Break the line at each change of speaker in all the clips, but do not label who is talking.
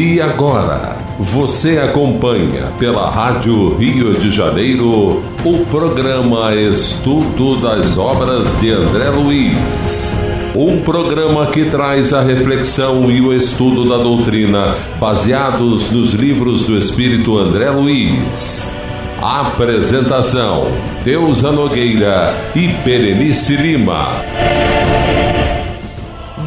E agora, você acompanha pela Rádio Rio de Janeiro o programa Estudo das Obras de André Luiz. Um programa que traz a reflexão e o estudo da doutrina baseados nos livros do Espírito André Luiz. Apresentação: Deusa Nogueira e Berenice Lima.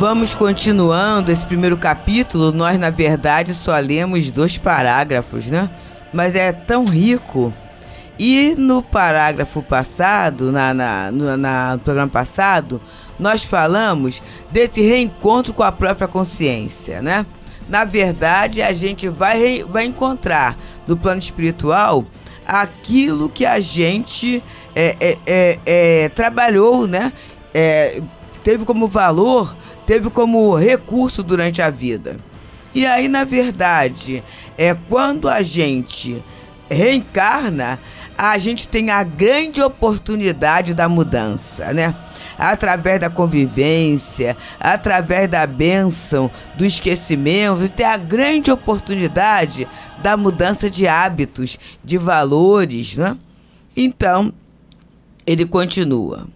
Vamos continuando esse primeiro capítulo. Nós, na verdade, só lemos dois parágrafos, né? Mas é tão rico. E no parágrafo passado, na, na, na, no programa passado, nós falamos desse reencontro com a própria consciência, né? Na verdade, a gente vai, vai encontrar no plano espiritual aquilo que a gente é, é, é, é trabalhou, né? É, teve como valor teve como recurso durante a vida. E aí, na verdade, é quando a gente reencarna, a gente tem a grande oportunidade da mudança, né? Através da convivência, através da bênção, do esquecimento, e ter a grande oportunidade da mudança de hábitos, de valores, né? Então, ele continua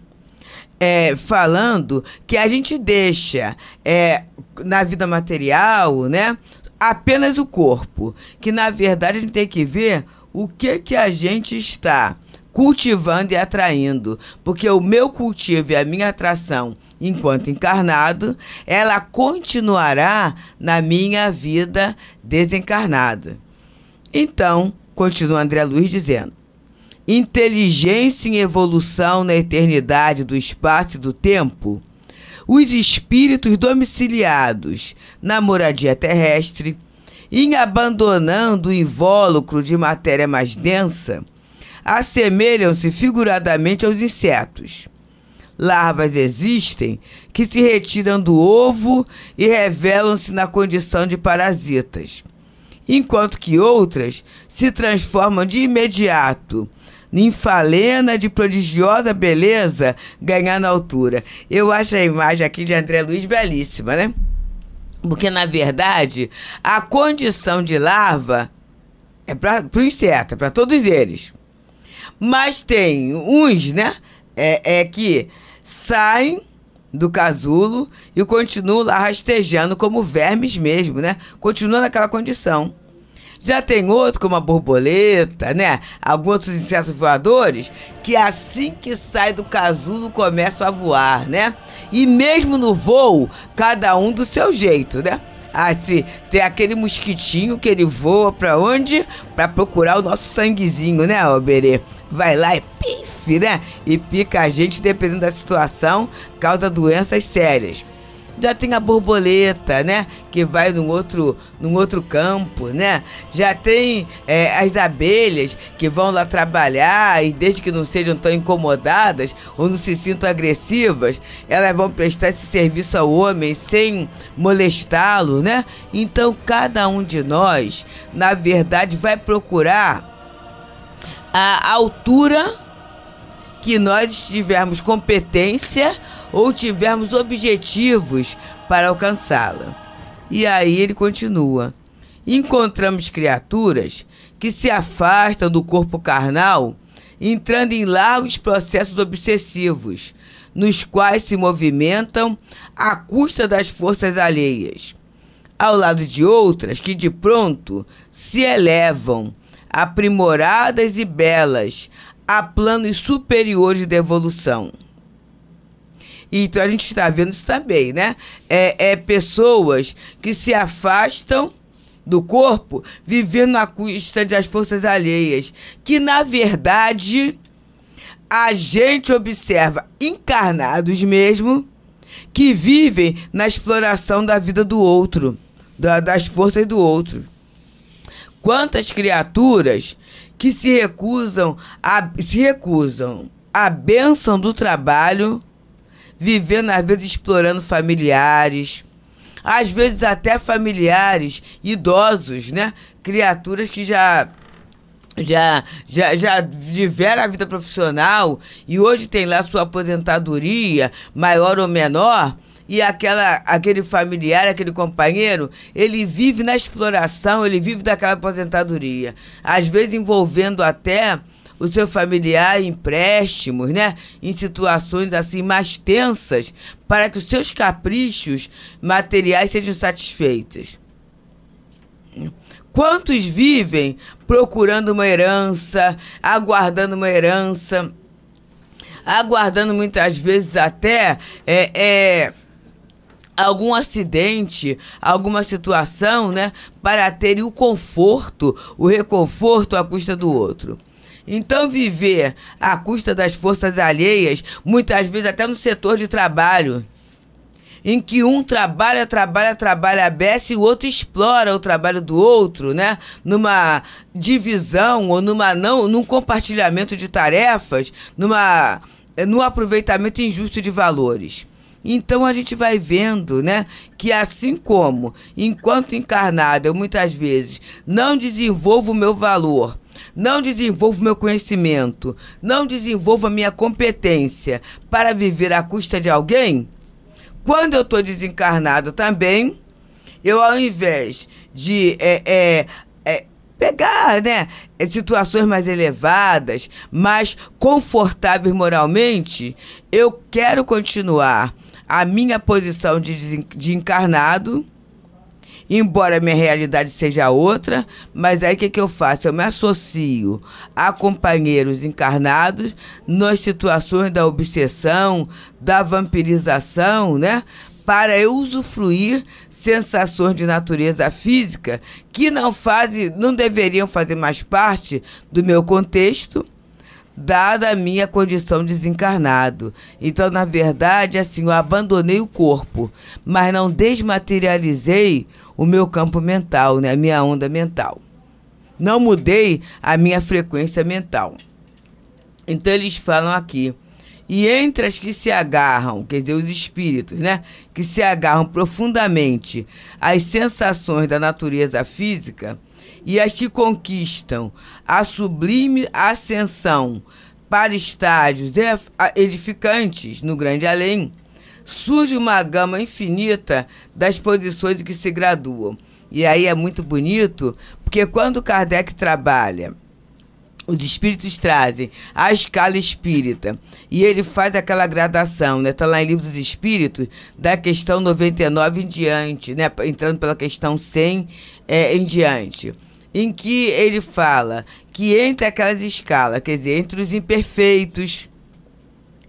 é, falando que a gente deixa é, na vida material, né? Apenas o corpo. Que na verdade a gente tem que ver o que, que a gente está cultivando e atraindo. Porque o meu cultivo e a minha atração enquanto encarnado, ela continuará na minha vida desencarnada. Então, continua André Luiz dizendo inteligência em evolução na eternidade do espaço e do tempo, os espíritos domiciliados na moradia terrestre, em abandonando o invólucro de matéria mais densa, assemelham-se figuradamente aos insetos. Larvas existem que se retiram do ovo e revelam-se na condição de parasitas, enquanto que outras se transformam de imediato ninfalena de prodigiosa beleza, ganhar na altura. Eu acho a imagem aqui de André Luiz belíssima, né? Porque, na verdade, a condição de larva é para o inseto, é para todos eles. Mas tem uns, né? É, é que saem do casulo e continuam lá rastejando como vermes mesmo, né? Continuam naquela condição. Já tem outro, como a borboleta, né? Alguns outros insetos voadores, que é assim que sai do casulo começam a voar, né? E mesmo no voo, cada um do seu jeito, né? assim, tem aquele mosquitinho que ele voa pra onde? Pra procurar o nosso sanguezinho, né, Oberê? Vai lá e pif, né? E pica a gente, dependendo da situação, causa doenças sérias já tem a borboleta, né? Que vai num outro, num outro campo, né? Já tem é, as abelhas que vão lá trabalhar e desde que não sejam tão incomodadas ou não se sintam agressivas, elas vão prestar esse serviço ao homem sem molestá-lo, né? Então cada um de nós, na verdade, vai procurar a altura que nós tivermos competência ou tivermos objetivos para alcançá-la. E aí ele continua: encontramos criaturas que se afastam do corpo carnal, entrando em largos processos obsessivos, nos quais se movimentam à custa das forças alheias, ao lado de outras que de pronto se elevam, aprimoradas e belas, a planos superiores de evolução e então, a gente está vendo isso também, né? É, é pessoas que se afastam do corpo vivendo à custa das forças alheias, que na verdade a gente observa encarnados mesmo que vivem na exploração da vida do outro, da, das forças do outro. Quantas criaturas que se recusam a, se recusam a benção do trabalho vivendo às vezes explorando familiares, às vezes até familiares, idosos, né? Criaturas que já já, já, já tiveram a vida profissional e hoje tem lá sua aposentadoria, maior ou menor, e aquela, aquele familiar, aquele companheiro, ele vive na exploração, ele vive daquela aposentadoria. Às vezes envolvendo até o seu familiar empréstimos, né, em situações assim mais tensas, para que os seus caprichos materiais sejam satisfeitos. Quantos vivem procurando uma herança, aguardando uma herança, aguardando muitas vezes até é, é, algum acidente, alguma situação, né, para terem o conforto, o reconforto à custa do outro. Então, viver à custa das forças alheias, muitas vezes até no setor de trabalho, em que um trabalha, trabalha, trabalha, abece e o outro explora o trabalho do outro, né? Numa divisão ou numa não, num compartilhamento de tarefas, numa no num aproveitamento injusto de valores. Então a gente vai vendo, né, que assim como enquanto encarnado, eu muitas vezes não desenvolvo o meu valor, não desenvolvo meu conhecimento, não desenvolvo a minha competência para viver à custa de alguém, quando eu estou desencarnado também, eu ao invés de é, é, é, pegar né, é, situações mais elevadas, mais confortáveis moralmente, eu quero continuar a minha posição de, de encarnado Embora minha realidade seja outra, mas aí o que, que eu faço? Eu me associo a companheiros encarnados nas situações da obsessão, da vampirização, né? Para eu usufruir sensações de natureza física que não fazem, não deveriam fazer mais parte do meu contexto dada a minha condição desencarnado. Então, na verdade, assim, eu abandonei o corpo, mas não desmaterializei o meu campo mental, né, a minha onda mental. Não mudei a minha frequência mental. Então, eles falam aqui. E entre as que se agarram, quer dizer, os espíritos, né? Que se agarram profundamente às sensações da natureza física, e as que conquistam a sublime ascensão para estádios edificantes no grande além, surge uma gama infinita das posições que se graduam. E aí é muito bonito, porque quando Kardec trabalha, os espíritos trazem a escala espírita e ele faz aquela gradação, né? Tá lá em Livro dos Espíritos, da questão 99 em diante, né? Entrando pela questão 100 é, em diante em que ele fala que entre aquelas escalas, quer dizer, entre os imperfeitos,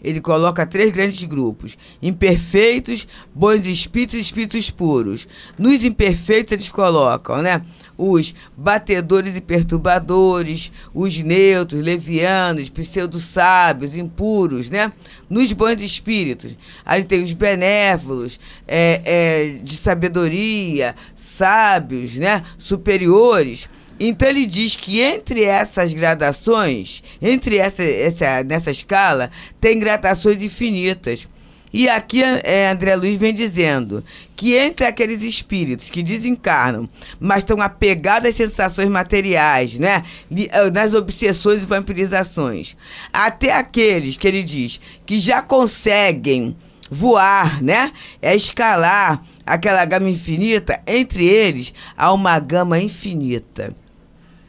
ele coloca três grandes grupos: imperfeitos, bons espíritos e espíritos puros. Nos imperfeitos, eles colocam, né? Os batedores e perturbadores, os neutros, levianos, pseudo-sábios, impuros, né? Nos bons espíritos, aí tem os benévolos, é, é, de sabedoria, sábios, né? Superiores. Então ele diz que entre essas gradações, entre essa, essa nessa escala, tem gradações infinitas. E aqui é, André Luiz vem dizendo que entre aqueles espíritos que desencarnam, mas estão apegados às sensações materiais, né? Ah, nas obsessões e vampirizações. Até aqueles que ele diz que já conseguem voar, né? É escalar aquela gama infinita, entre eles há uma gama infinita.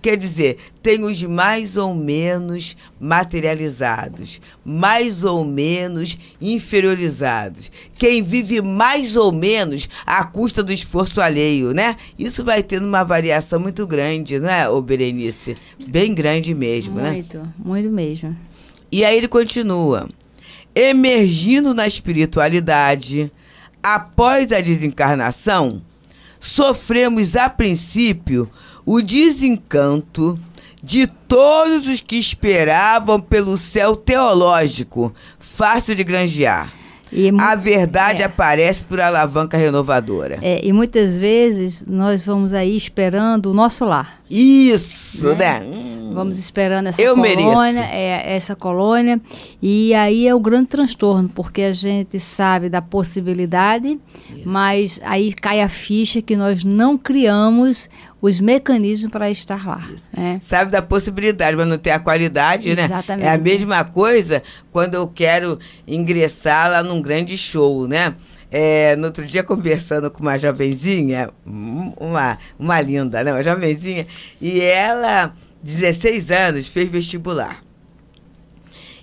Quer dizer, tem os mais ou menos materializados, mais ou menos inferiorizados. Quem vive mais ou menos à custa do esforço alheio, né? Isso vai tendo uma variação muito grande, não é, ô Berenice? Bem grande mesmo, muito, né?
Muito, muito mesmo.
E aí ele continua. Emergindo na espiritualidade, após a desencarnação, sofremos a princípio o desencanto de todos os que esperavam pelo céu teológico, fácil de granjear. a verdade é. aparece por alavanca renovadora.
É, e muitas vezes nós vamos aí esperando o nosso lar. Isso, né? né? Vamos esperando essa eu colônia, é, essa colônia. E aí é o grande transtorno, porque a gente sabe da possibilidade, Isso. mas aí cai a ficha que nós não criamos os mecanismos para estar lá.
Né? Sabe da possibilidade, mas não tem a qualidade, Exatamente. né? Exatamente. É a mesma coisa quando eu quero ingressar lá num grande show, né? É, no outro dia conversando com uma jovenzinha, uma, uma linda, né? Uma jovenzinha, e ela 16 anos, fez vestibular.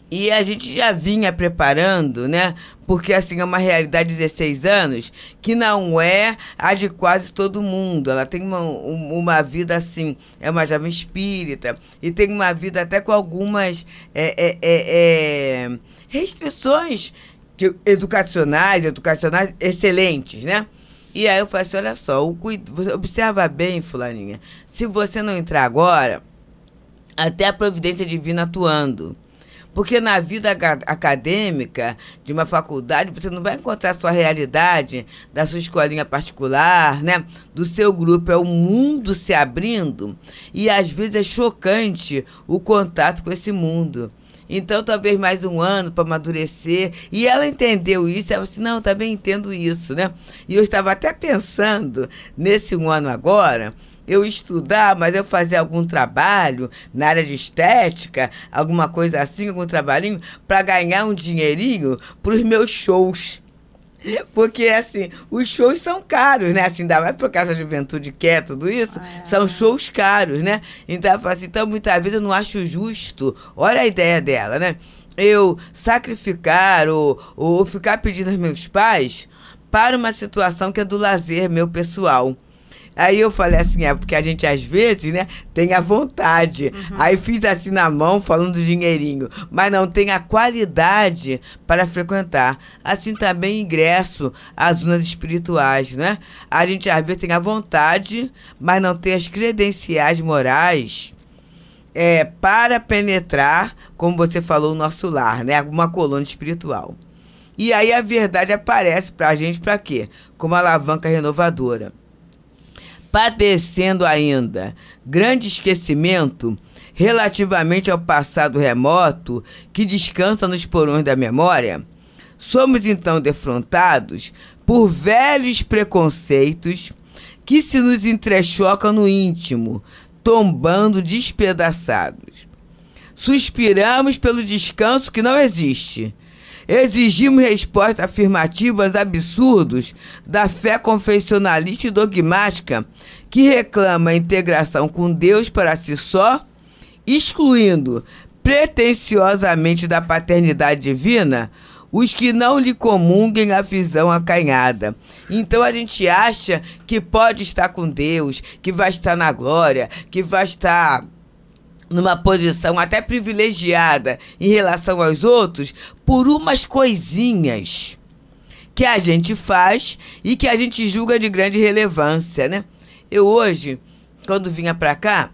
E a gente já vinha preparando, né? Porque assim é uma realidade de 16 anos que não é a de quase todo mundo. Ela tem uma, uma vida assim, é uma jovem espírita e tem uma vida até com algumas é, é, é, é restrições que, educacionais, educacionais excelentes, né? E aí eu faço, assim, olha só, o observa bem, fulaninha, se você não entrar agora até a providência divina atuando. Porque na vida acadêmica de uma faculdade, você não vai encontrar a sua realidade da sua escolinha particular, né? Do seu grupo. É o mundo se abrindo e às vezes é chocante o contato com esse mundo. Então, talvez mais um ano para amadurecer. E ela entendeu isso. Ela disse: Não, eu também entendo isso, né? E eu estava até pensando nesse um ano agora eu estudar, mas eu fazer algum trabalho na área de estética, alguma coisa assim, algum trabalhinho, para ganhar um dinheirinho para os meus shows. Porque, assim, os shows são caros, né? Assim, ainda mais por causa da juventude quer é tudo isso, ah, são shows caros, né? Então, assim, então, muitas vezes eu não acho justo. Olha a ideia dela, né? Eu sacrificar ou, ou ficar pedindo aos meus pais para uma situação que é do lazer meu pessoal. Aí eu falei assim, é porque a gente às vezes, né, tem a vontade. Uhum. Aí fiz assim na mão, falando do dinheirinho. Mas não tem a qualidade para frequentar. Assim também ingresso às zonas espirituais, né? A gente às vezes tem a vontade, mas não tem as credenciais morais. É, para penetrar, como você falou, o nosso lar, né? Uma colônia espiritual. E aí a verdade aparece para a gente para quê? Como alavanca renovadora padecendo ainda grande esquecimento relativamente ao passado remoto que descansa nos porões da memória, somos então defrontados por velhos preconceitos que se nos entrechocam no íntimo, tombando despedaçados. Suspiramos pelo descanso que não existe Exigimos respostas afirmativas absurdos da fé confessionalista e dogmática que reclama a integração com Deus para si só, excluindo pretensiosamente da paternidade divina os que não lhe comunguem a visão acanhada. Então a gente acha que pode estar com Deus, que vai estar na glória, que vai estar numa posição até privilegiada em relação aos outros, por umas coisinhas que a gente faz e que a gente julga de grande relevância, né? Eu hoje, quando vinha para cá,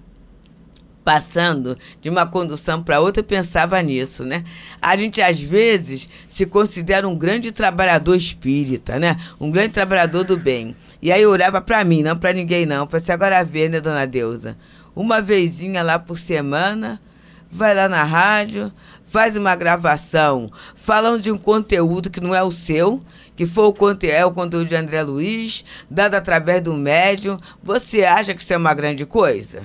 passando de uma condução para outra, pensava nisso, né? A gente às vezes se considera um grande trabalhador espírita, né? Um grande trabalhador do bem. E aí eu olhava para mim, não para ninguém não, falei assim, agora vê, né, dona Deusa? Uma vezinha lá por semana, vai lá na rádio, faz uma gravação falando de um conteúdo que não é o seu, que foi o conteúdo, é o conteúdo de André Luiz, dado através do médium, você acha que isso é uma grande coisa?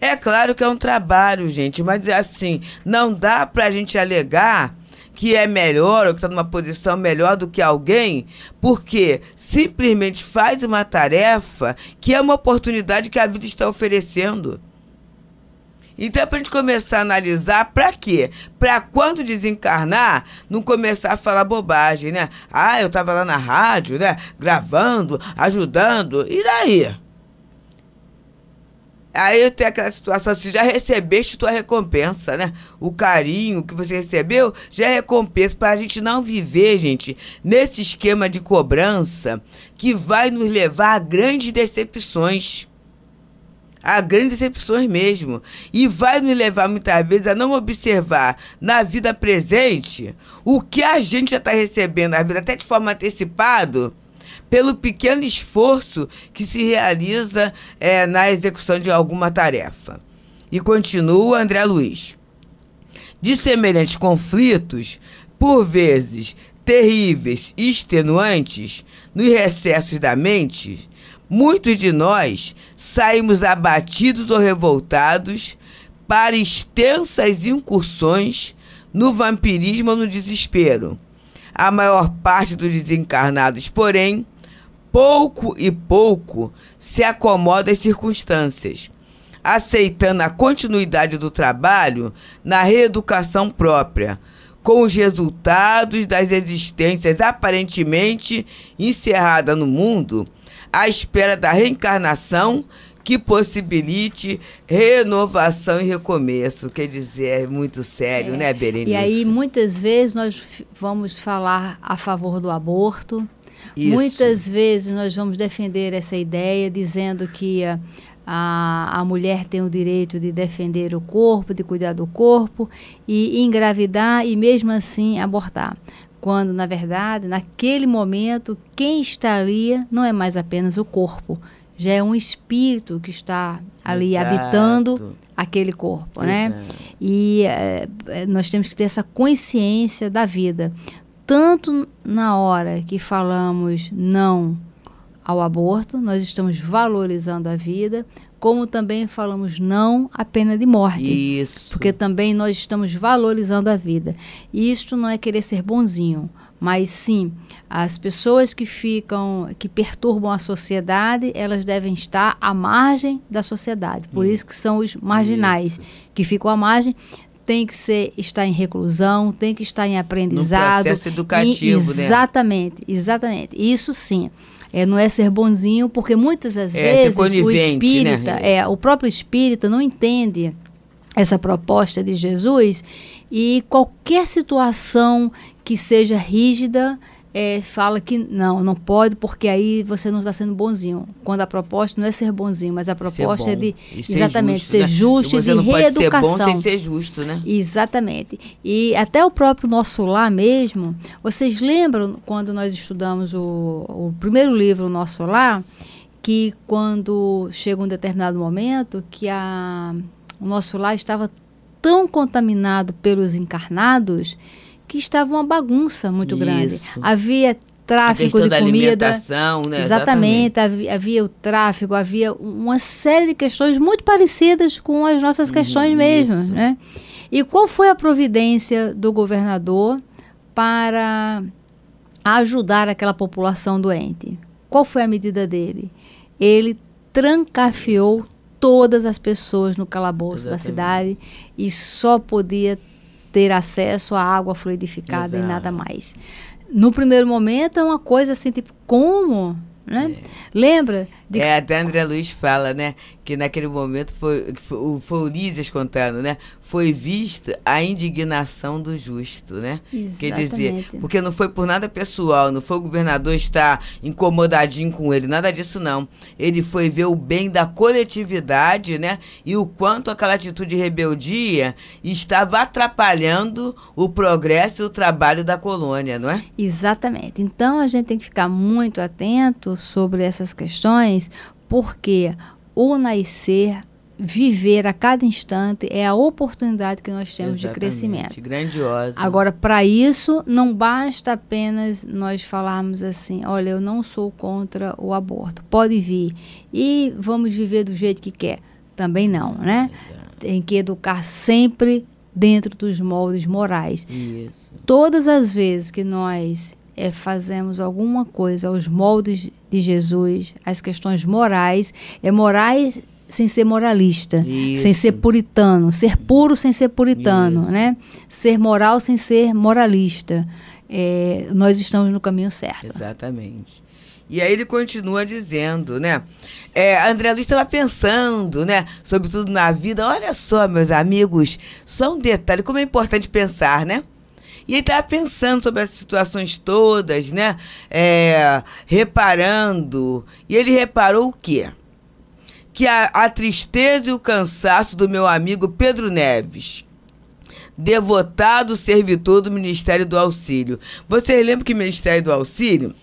É claro que é um trabalho, gente, mas é assim, não dá pra gente alegar que é melhor ou que está numa posição melhor do que alguém, porque simplesmente faz uma tarefa que é uma oportunidade que a vida está oferecendo. Então, é para a gente começar a analisar, para quê? Para quando desencarnar, não começar a falar bobagem, né? Ah, eu estava lá na rádio, né? Gravando, ajudando, e daí? Aí tem aquela situação, se já recebeste tua recompensa, né? O carinho que você recebeu já é recompensa para a gente não viver, gente, nesse esquema de cobrança que vai nos levar a grandes decepções a grandes decepções mesmo. E vai me levar muitas vezes a não observar na vida presente o que a gente já está recebendo, a vida até de forma antecipada, pelo pequeno esforço que se realiza é, na execução de alguma tarefa. E continua André Luiz. De semelhantes conflitos, por vezes terríveis e extenuantes, nos recessos da mente, Muitos de nós saímos abatidos ou revoltados para extensas incursões no vampirismo ou no desespero. A maior parte dos desencarnados, porém, pouco e pouco se acomoda às circunstâncias, aceitando a continuidade do trabalho na reeducação própria, com os resultados das existências aparentemente encerradas no mundo à espera da reencarnação que possibilite renovação e recomeço. Quer dizer, é muito sério, é. né, Berenice? E aí,
muitas vezes, nós vamos falar a favor do aborto. Isso. Muitas vezes nós vamos defender essa ideia, dizendo que a, a mulher tem o direito de defender o corpo, de cuidar do corpo e engravidar e mesmo assim abortar quando, na verdade, naquele momento, quem está ali não é mais apenas o corpo, já é um espírito que está ali Exato. habitando aquele corpo, Exato. né? É. E é, nós temos que ter essa consciência da vida, tanto na hora que falamos não ao aborto, nós estamos valorizando a vida, como também falamos não à pena de morte. Isso. Porque também nós estamos valorizando a vida. E isto não é querer ser bonzinho, mas sim as pessoas que ficam, que perturbam a sociedade, elas devem estar à margem da sociedade. Por isso, isso que são os marginais isso. que ficam à margem. Tem que ser, estar em reclusão, tem que estar em aprendizado. No processo educativo, exatamente, né? Exatamente, exatamente. Isso sim. É, não é ser bonzinho, porque muitas das é, vezes o né, espírita, né? é, o próprio espírita não entende essa proposta de Jesus e qualquer situação que seja rígida é, fala que não, não pode, porque aí você não está sendo bonzinho. Quando a proposta não é ser bonzinho, mas a proposta é de exatamente né? ser justo, né? justo e de reeducação. Ser bom sem ser justo, né? Exatamente. E até o próprio nosso lar mesmo. Vocês lembram quando nós estudamos o, o primeiro livro Nosso Lar, que quando chega um determinado momento que a, o nosso lar estava tão contaminado pelos encarnados que estava uma bagunça muito Isso. grande. Havia tráfico de comida. Né?
Exatamente, Exatamente,
havia o tráfico, havia uma série de questões muito parecidas com as nossas questões uhum, mesmo. Né? E qual foi a providência do governador para ajudar aquela população doente? Qual foi a medida dele? Ele trancafiou todas as pessoas no calabouço Exatamente. da cidade e só podia ter acesso à água fluidificada Exato. e nada mais. No primeiro momento é uma coisa assim, tipo, como? Né? É. Lembra?
De... É, até André Luiz fala, né? que naquele momento foi, foi, foi o Ulisses contando, né? Foi vista a indignação do justo, né? Exatamente. Quer dizer, porque não foi por nada pessoal, não foi o governador estar incomodadinho com ele, nada disso não. Ele foi ver o bem da coletividade, né? E o quanto aquela atitude de rebeldia estava atrapalhando o progresso e o trabalho da colônia, não é?
Exatamente. Então a gente tem que ficar muito atento sobre essas questões, porque o nascer, viver a cada instante é a oportunidade que nós temos Exatamente. de crescimento.
Grandiosa. Agora,
para isso, não basta apenas nós falarmos assim: olha, eu não sou contra o aborto, pode vir e vamos viver do jeito que quer. Também não, né? Exato. Tem que educar sempre dentro dos moldes morais.
Isso.
Todas as vezes que nós é, fazemos alguma coisa aos moldes de Jesus, as questões morais, é morais sem ser moralista, Isso. sem ser puritano, ser puro sem ser puritano, Isso. né? Ser moral sem ser moralista. É, nós estamos no caminho certo.
Exatamente. E aí ele continua dizendo, né? É, André Luiz estava pensando, né? Sobretudo na vida. Olha só, meus amigos, só um detalhe, como é importante pensar, né? E ele estava tá pensando sobre as situações todas, né? É, reparando. E ele reparou o quê? Que a, a tristeza e o cansaço do meu amigo Pedro Neves, devotado servidor do Ministério do Auxílio. Vocês lembram que o Ministério do Auxílio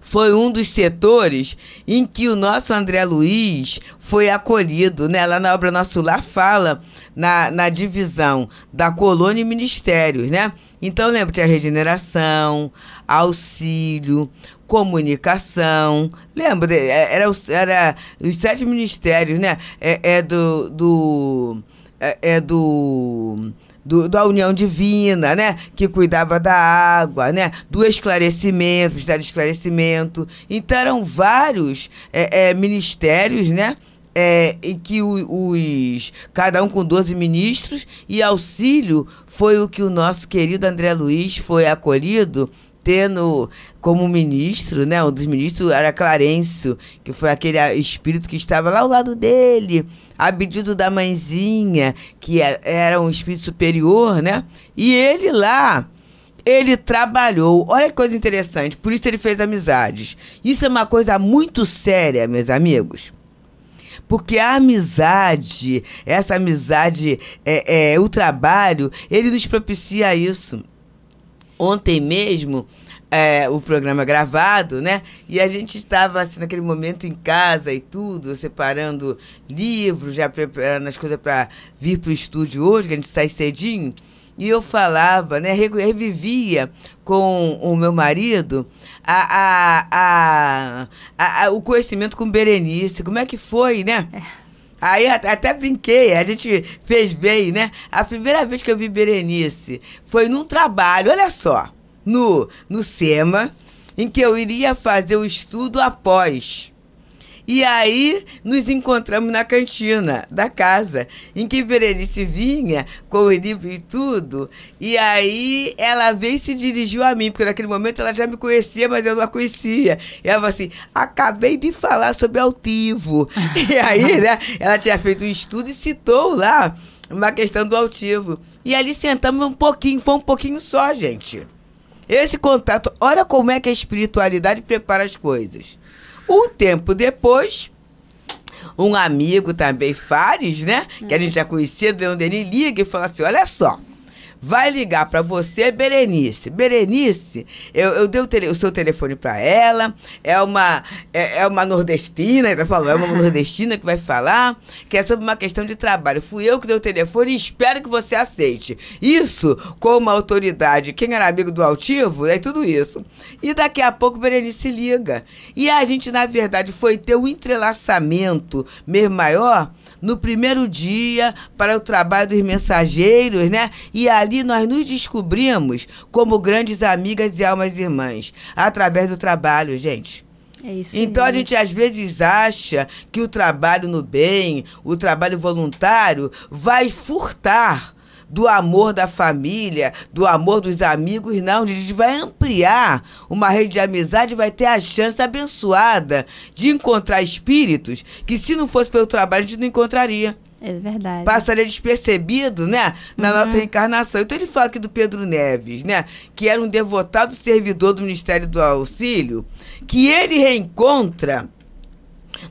foi um dos setores em que o nosso André Luiz foi acolhido. Né? Lá na obra Nosso Lar fala na, na divisão da colônia e ministérios. Né? Então, lembra tinha a regeneração, auxílio, comunicação. Lembra? É, era, era os sete ministérios, né? É, é do. do é, é do do, da união divina, né? Que cuidava da água, né? Do esclarecimento, Ministério do Esclarecimento. Então eram vários é, é, ministérios, né? É, em que os cada um com 12 ministros e auxílio foi o que o nosso querido André Luiz foi acolhido tendo como ministro, né? Um dos ministros era Clarencio, que foi aquele espírito que estava lá ao lado dele, a pedido da mãezinha, que é, era um espírito superior, né? E ele lá, ele trabalhou. Olha que coisa interessante, por isso ele fez amizades. Isso é uma coisa muito séria, meus amigos. Porque a amizade, essa amizade, é, é, o trabalho, ele nos propicia isso ontem mesmo, é, o programa gravado, né? E a gente estava assim naquele momento em casa e tudo, separando livros, já preparando as coisas para vir para o estúdio hoje, que a gente sai cedinho. E eu falava, né? Revivia com o meu marido a, a, a, a, a o conhecimento com Berenice. Como é que foi, né? É Aí até brinquei, a gente fez bem, né? A primeira vez que eu vi Berenice foi num trabalho, olha só, no, no SEMA, em que eu iria fazer o estudo após e aí nos encontramos na cantina da casa, em que Berenice vinha com o livro e tudo. E aí ela veio e se dirigiu a mim, porque naquele momento ela já me conhecia, mas eu não a conhecia. E ela falou assim: acabei de falar sobre altivo. e aí, né, ela tinha feito um estudo e citou lá uma questão do altivo. E ali sentamos um pouquinho, foi um pouquinho só, gente. Esse contato, olha como é que a espiritualidade prepara as coisas. Um tempo depois, um amigo também, Fares, né? Que a uhum. gente já conhecia, do onde ele liga e fala assim: olha só vai ligar para você, Berenice. Berenice, eu, eu dei o, tele, o seu telefone para ela, é uma, é, é uma nordestina, ela falou, é uma nordestina que vai falar, que é sobre uma questão de trabalho. Fui eu que dei o telefone e espero que você aceite. Isso com uma autoridade. Quem era amigo do altivo, é tudo isso. E daqui a pouco Berenice liga. E a gente, na verdade, foi ter um entrelaçamento mesmo maior no primeiro dia para o trabalho dos mensageiros, né? E ali nós nos descobrimos como grandes amigas e almas irmãs, através do trabalho, gente. É isso então a gente às vezes acha que o trabalho no bem, o trabalho voluntário, vai furtar do amor da família, do amor dos amigos, não. A gente vai ampliar uma rede de amizade, vai ter a chance abençoada de encontrar espíritos que, se não fosse pelo trabalho, a gente não encontraria.
É verdade. Passaria
despercebido, né? Na uhum. nossa reencarnação. Então ele fala aqui do Pedro Neves, né? Que era um devotado servidor do Ministério do Auxílio, que ele reencontra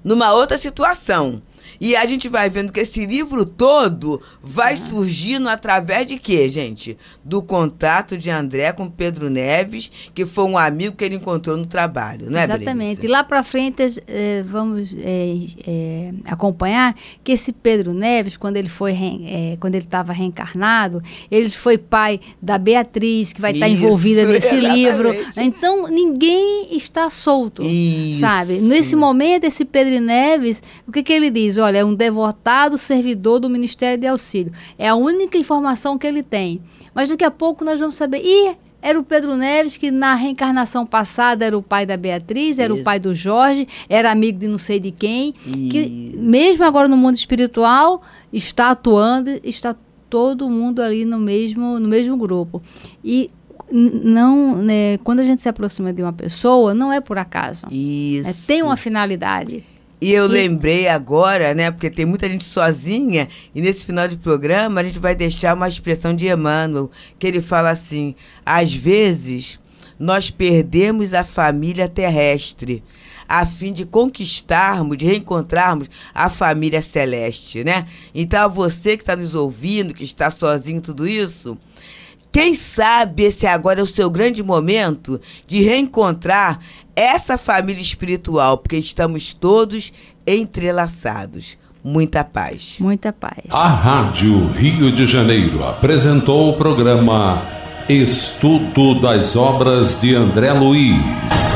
numa outra situação. E a gente vai vendo que esse livro todo vai é. surgindo através de quê, gente? Do contato de André com Pedro Neves, que foi um amigo que ele encontrou no trabalho, né, Exatamente. Brisa? E
lá para frente eh, vamos eh, eh, acompanhar que esse Pedro Neves, quando ele foi quando ele estava reencarnado, ele foi pai da Beatriz, que vai estar tá envolvida nesse exatamente. livro. Então ninguém está solto, Isso. sabe? Nesse momento esse Pedro Neves, o que que ele diz? Olha, olha, é um devotado servidor do Ministério de Auxílio. É a única informação que ele tem. Mas daqui a pouco nós vamos saber. E era o Pedro Neves que na reencarnação passada era o pai da Beatriz, era Isso. o pai do Jorge, era amigo de não sei de quem, Isso. que mesmo agora no mundo espiritual está atuando, está todo mundo ali no mesmo no mesmo grupo. E não, né, quando a gente se aproxima de uma pessoa, não é por acaso.
Isso. É,
tem uma finalidade.
E eu e... lembrei agora, né? Porque tem muita gente sozinha, e nesse final de programa a gente vai deixar uma expressão de Emmanuel, que ele fala assim: às vezes nós perdemos a família terrestre, a fim de conquistarmos, de reencontrarmos a família celeste, né? Então, a você que está nos ouvindo, que está sozinho, tudo isso, quem sabe esse agora é o seu grande momento de reencontrar essa família espiritual, porque estamos todos entrelaçados. Muita paz. Muita paz.
A Rádio Rio de Janeiro apresentou o programa Estudo das Obras de André Luiz.